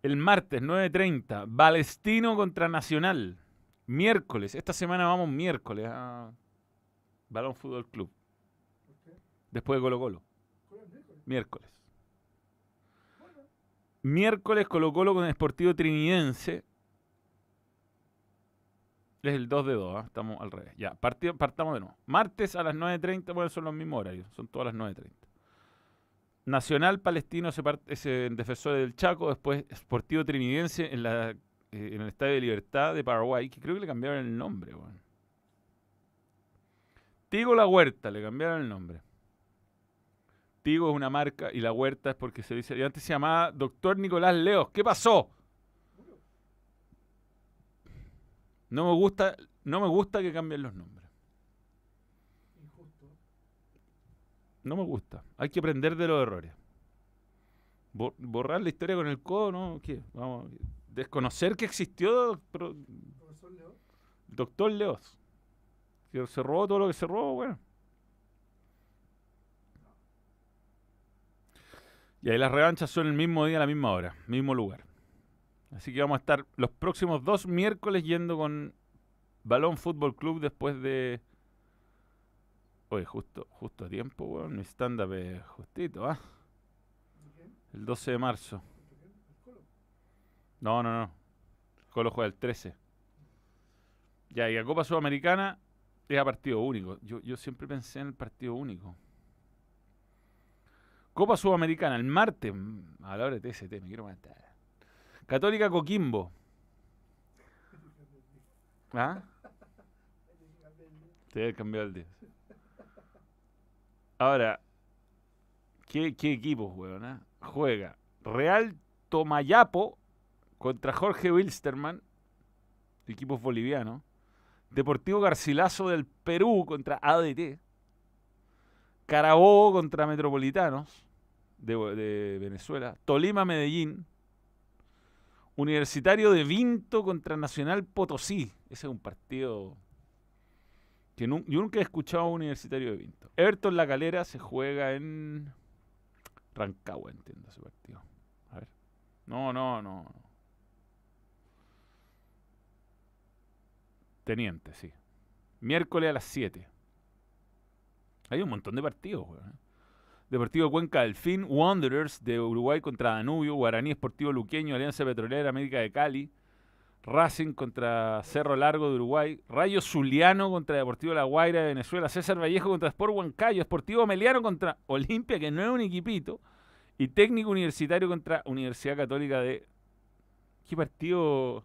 El martes 9.30, Balestino contra Nacional. Miércoles, esta semana vamos miércoles a Balón Fútbol Club. Después de Colo Colo. Miércoles. Miércoles Colo Colo con el Sportivo Trinidense. Es el 2 de 2, ¿ah? estamos al revés. Ya, partamos de nuevo. Martes a las 9.30, bueno, son los mismos horarios, son todas las 9.30. Nacional Palestino se es defensor del Chaco, después Sportivo Trinidense en la eh, en el Estadio de Libertad de Paraguay, que creo que le cambiaron el nombre, Tigo La Huerta, le cambiaron el nombre. Tigo es una marca y La Huerta es porque se dice. antes se llamaba Doctor Nicolás Leos. ¿Qué pasó? No me gusta, no me gusta que cambien los nombres. No me gusta. Hay que aprender de los errores. Borrar la historia con el codo, ¿no? ¿Qué? Vamos desconocer que existió doctor Leos. se robó todo lo que se robó, bueno. Y ahí las revanchas son el mismo día, la misma hora, mismo lugar. Así que vamos a estar los próximos dos miércoles yendo con Balón Fútbol Club después de. Oye, justo, justo a tiempo, weón. Mi stand-up es justito, ¿ah? El 12 de marzo. No, no, no. Colo juega el 13. Ya, y la Copa Sudamericana es a partido único. Yo, siempre pensé en el partido único. Copa Sudamericana, el martes, mm, a la hora de TST, me quiero matar. Católica Coquimbo. ¿Ah? Te cambió el día Ahora, ¿qué, equipo equipos, ah? Juega Real Tomayapo contra Jorge Wilstermann, equipo boliviano. Deportivo Garcilaso del Perú contra ADT. Carabobo contra Metropolitanos de, Venezuela. Tolima Medellín. Universitario de Vinto contra Nacional Potosí. Ese es un partido que yo nunca he escuchado a un Universitario de Vinto. Everton La Calera se juega en Rancagua, entiendo ese partido. A ver. No, no, no. no. Teniente, sí. Miércoles a las 7. Hay un montón de partidos, Deportivo Cuenca Fin, Wanderers de Uruguay contra Danubio, Guaraní Esportivo Luqueño, Alianza Petrolera América de Cali, Racing contra Cerro Largo de Uruguay, Rayo Zuliano contra Deportivo La Guaira de Venezuela, César Vallejo contra Sport Huancayo, Esportivo Meliano contra Olimpia, que no es un equipito, y Técnico Universitario contra Universidad Católica de... ¿Qué partido?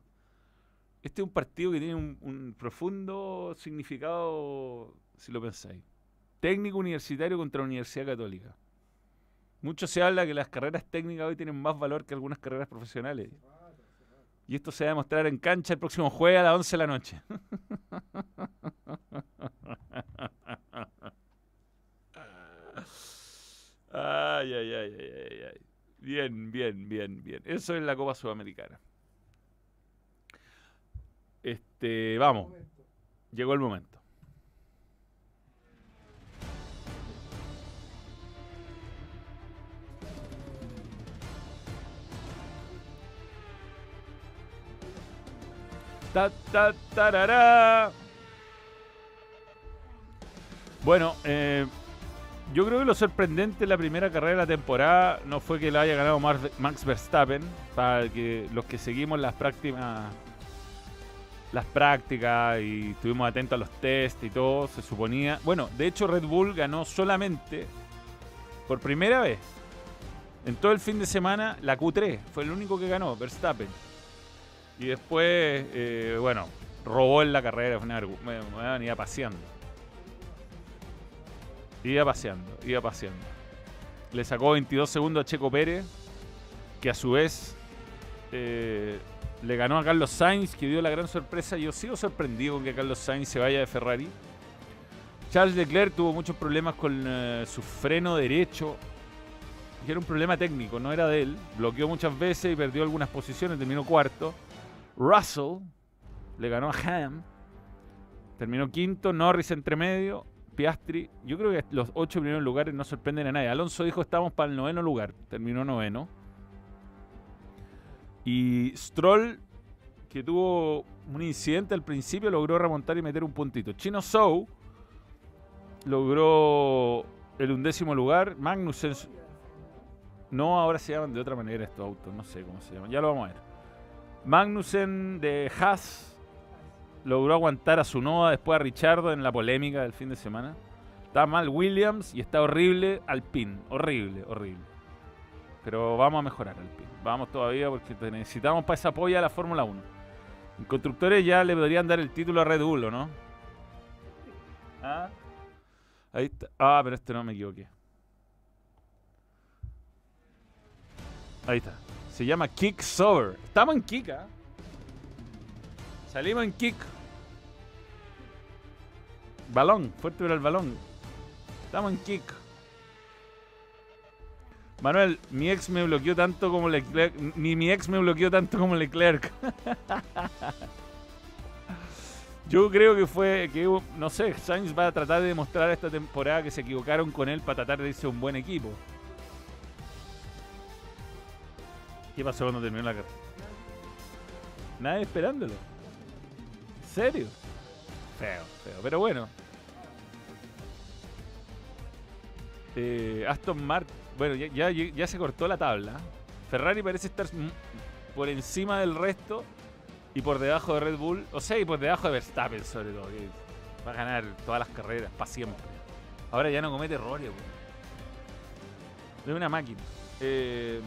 Este es un partido que tiene un, profundo significado, si lo pensáis. Técnico universitario contra Universidad Católica. Mucho se habla que las carreras técnicas hoy tienen más valor que algunas carreras profesionales. Y esto se va a demostrar en cancha el próximo jueves a las 11 de la noche. ay, ay, ay, ay, ay. Bien, bien, bien, bien. Eso es la Copa Sudamericana. Este, vamos. Llegó el momento. Ta, Bueno, eh, yo creo que lo sorprendente en la primera carrera de la temporada no fue que la haya ganado Max Verstappen, para que los que seguimos las prácticas las prácticas y estuvimos atentos a los test y todo, se suponía. Bueno, de hecho Red Bull ganó solamente por primera vez en todo el fin de semana la Q3. Fue el único que ganó, Verstappen. Y después, eh, bueno, robó en la carrera, fue una Iba paseando. Iba paseando, iba paseando. Le sacó 22 segundos a Checo Pérez, que a su vez eh, le ganó a Carlos Sainz, que dio la gran sorpresa. Yo sigo sorprendido con que Carlos Sainz se vaya de Ferrari. Charles Leclerc tuvo muchos problemas con eh, su freno derecho, que era un problema técnico, no era de él. Bloqueó muchas veces y perdió algunas posiciones, terminó cuarto. Russell le ganó a Ham, terminó quinto. Norris entre medio, Piastri. Yo creo que los ocho primeros lugares no sorprenden a nadie. Alonso dijo: Estamos para el noveno lugar, terminó noveno. Y Stroll, que tuvo un incidente al principio, logró remontar y meter un puntito. Chino Sou logró el undécimo lugar. Magnussen. No, ahora se llaman de otra manera estos autos, no sé cómo se llaman. Ya lo vamos a ver. Magnussen de Haas logró aguantar a su después a Richardo en la polémica del fin de semana. Está mal Williams y está horrible pin, Horrible, horrible pero vamos a mejorar el Vamos todavía porque necesitamos para esa a la Fórmula 1. Los constructores ya le podrían dar el título a Red Bull, no? ¿Ah? Ahí está. Ah, pero este no me equivoqué. Ahí está. Se llama Kick Sober. Estamos en Kick, ¿eh? Salimos en Kick. Balón, fuerte pero el balón. Estamos en Kick. Manuel, mi ex me bloqueó tanto como Leclerc. Ni mi ex me bloqueó tanto como Leclerc. Yo creo que fue que, no sé, Sainz va a tratar de demostrar esta temporada que se equivocaron con él para tratar de irse un buen equipo. ¿Qué pasó cuando terminó la carrera? Nadie esperándolo. ¿En serio? Feo, feo. Pero bueno. Eh, Aston Martin. Bueno, ya, ya, se cortó la tabla. Ferrari parece estar por encima del resto y por debajo de Red Bull. O sea, y por debajo de Verstappen, sobre todo. va a ganar todas las carreras, para siempre. Ahora ya no comete errores, Es una máquina. Eh,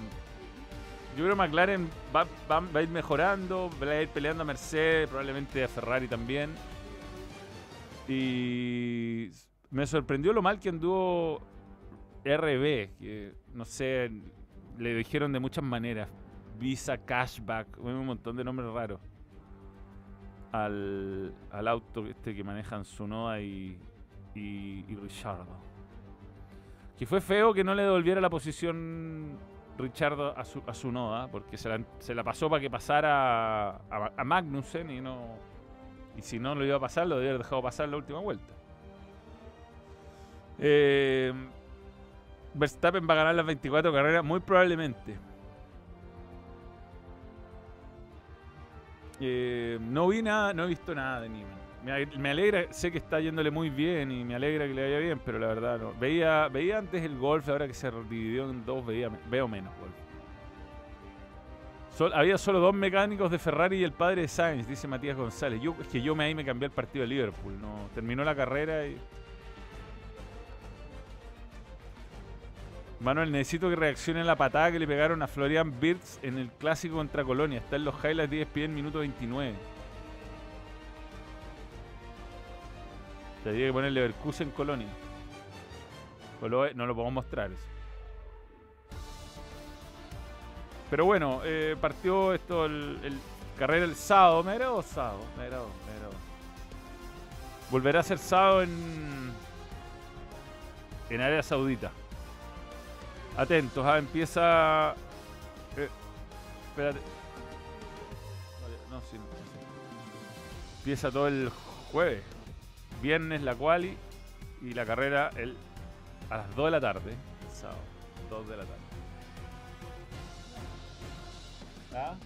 yo creo que McLaren va, va, a ir mejorando, va a ir peleando a Mercedes, probablemente a Ferrari también. Y me sorprendió lo mal que anduvo RB, que no sé, le dijeron de muchas maneras. Visa, cashback, un montón de nombres raros. Al, al auto este que manejan Sunoa y, y, y Richardo. Que fue feo que no le devolviera la posición Richardo a, su, porque se la, pasó para que pasara a, a, Magnussen y no. Y si no lo iba a pasar, lo hubiera dejado pasar la última vuelta. Eh, Verstappen va a ganar las 24 carreras, muy probablemente. Eh, no vi nada, no he visto nada de Niemann. Me alegra, sé que está yéndole muy bien y me alegra que le vaya bien, pero la verdad no. Veía, veía antes el golf, ahora que se dividió en dos, veo menos golf. había solo dos mecánicos de Ferrari y el padre de Sainz, dice Matías González. es que yo me ahí me cambié el partido de Liverpool. No, terminó la carrera y Manuel, necesito que reaccione la patada que le pegaron a Florian Birds en el clásico contra Colonia. Está en los highlights 10 pies en minuto 29. Tendría que ponerle Leverkusen en Colonia. No lo podemos mostrar eso. Pero bueno, eh, partió esto el, carrera el sábado. Me agradó sábado. Me me Volverá a ser sábado en, en área Saudita. Atentos, ah, empieza. Eh, espérate. Vale, no, sí, no, Empieza todo el jueves. Viernes la quali y la carrera el, a las 2 de la tarde. Sábado, 2 de la tarde. ¿Ah?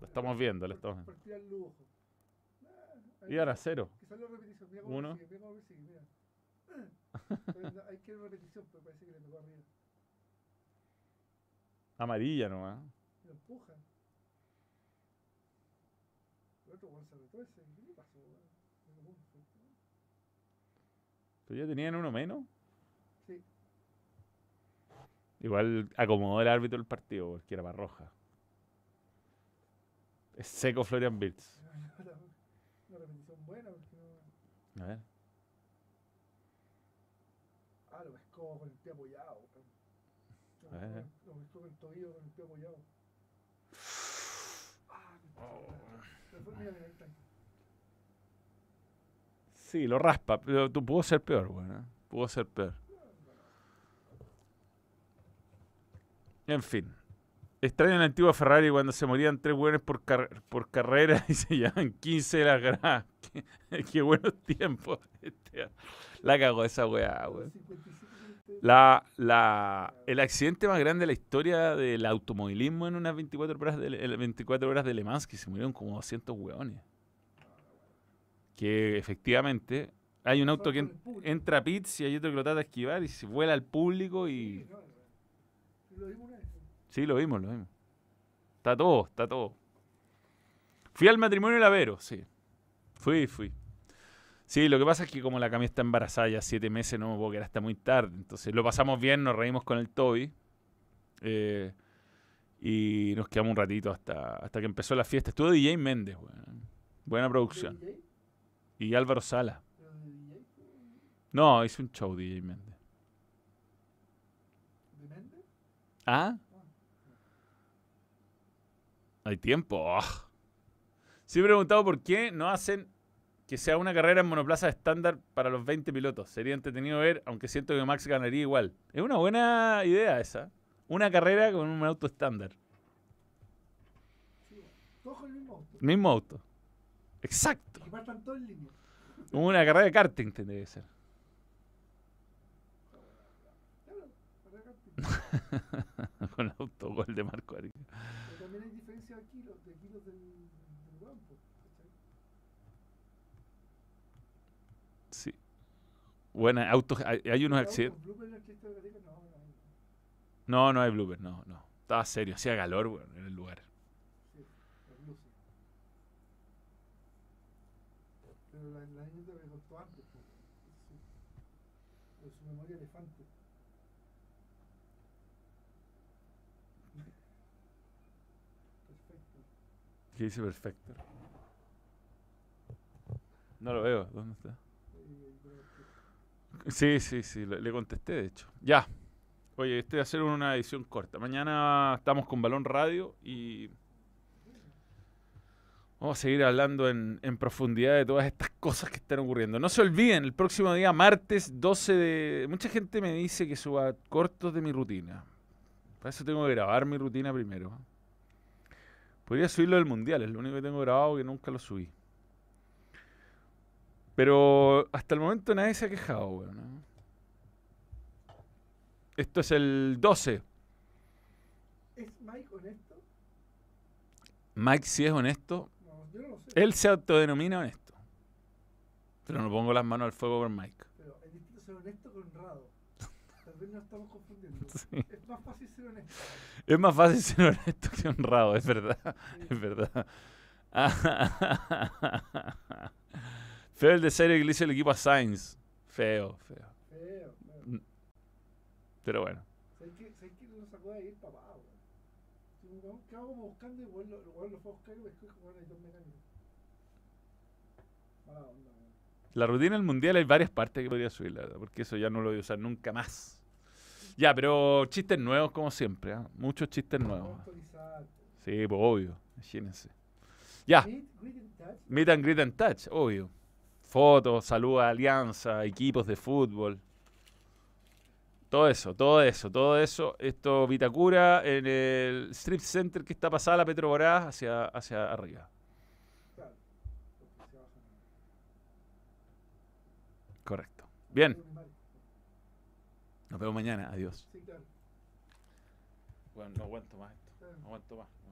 Lo estamos viendo, lo estamos viendo. Y ahora cero. Que son las repeticiones. Mira cómo Uno. Persigue, mira cómo persigue, mira. hay que repetición, pero pues, parece que le tocó arriba. Amarilla nomás. Lo empuja. El otro weón se retuerce. ¿Qué le pasó, ¿Pero ya tenían uno menos? Sí. Igual acomodó el árbitro el partido porque era para roja. Es seco Florian Bills. repetición buena porque no. A ver. Ah, lo pescó con el pie apoyado. Lo, a ver. Lo pescó con el tobillo con el pie apoyado. Ah, qué oh, Sí, lo raspa, pero tú pudo ser peor, bueno. ¿eh? Pudo ser peor. En fin. Extraño en la antigua Ferrari cuando se morían tres hueones por, por carrera y se llaman 15 de las gradas. qué, buenos tiempos. Este, la cagó esa weá, La, la, el accidente más grande de la historia del automovilismo en unas 24 horas de, 24 horas de Le Mans, que se murieron como 200 hueones. Que efectivamente hay un auto que entra a pits y hay otro que lo trata de esquivar y se vuela al público y... Sí, lo vimos, lo vimos. Está todo, está todo. Fui al matrimonio la Vero, sí. Fui, fui. Sí, lo que pasa es que como la camisa está embarazada ya siete meses, no me puedo quedar hasta muy tarde. Entonces lo pasamos bien, nos reímos con el Toby. Eh, y nos quedamos un ratito hasta, hasta que empezó la fiesta. Estuvo DJ Méndez, buena producción. Y Álvaro Sala. No, hice un show DJ Méndez. ¿Ah? Hay tiempo. Oh. he preguntado por qué no hacen que sea una carrera en monoplaza estándar para los 20 pilotos. Sería entretenido ver, aunque siento que Max ganaría igual. Es una buena idea esa. Una carrera con un auto estándar. con el mismo auto. auto. Exacto. Una carrera de karting tendría que ser. Con autogol de Marco Arica. también hay diferencia de kilos, de kilos del, del campo. Sí. Bueno, autos, hay, unos accidentes. No, no hay blooper, no, no. Estaba serio, hacía calor en el lugar. Sí, ¿Qué dice perfecto? No lo veo. ¿Dónde está? Sí, sí, sí. Le contesté, de hecho. Ya. Oye, estoy va a ser una edición corta. Mañana estamos con Balón Radio y vamos a seguir hablando en, en, profundidad de todas estas cosas que están ocurriendo. No se olviden, el próximo día, martes 12 de... Mucha gente me dice que suba cortos de mi rutina. Para eso tengo que grabar mi rutina primero. Podría subirlo del mundial, es lo único que tengo grabado que nunca lo subí. Pero hasta el momento nadie se ha quejado, weón. ¿eh? Esto es el 12. ¿Es Mike honesto? Mike sí es honesto. Él se autodenomina honesto. Pero no pongo las manos al fuego por Mike no estamos confundiendo. Es más fácil ser honesto. Es más fácil ser honesto que honrado, es verdad. Es verdad. feo el de ser que le hizo el equipo a Sainz. Feo, feo. Feo, feo. Mm. Pero bueno. ¿Sabes que, ¿sabes que no se papá, La rutina del mundial hay varias partes que podría subir, la verdad, porque eso ya no lo voy a usar nunca más. Ya, pero chistes nuevos como siempre, ¿ah? muchos chistes nuevos. Sí, pues obvio, imagínense. Ya. Meet and greet and touch, obvio. Fotos, a alianza, equipos de fútbol. Todo eso, todo eso, todo eso. Esto Vitacura en el strip center que está pasada la Petrobras hacia, hacia arriba. Correcto. Bien. Nos vemos mañana. Adiós. Bueno, no aguanto más esto. No aguanto más.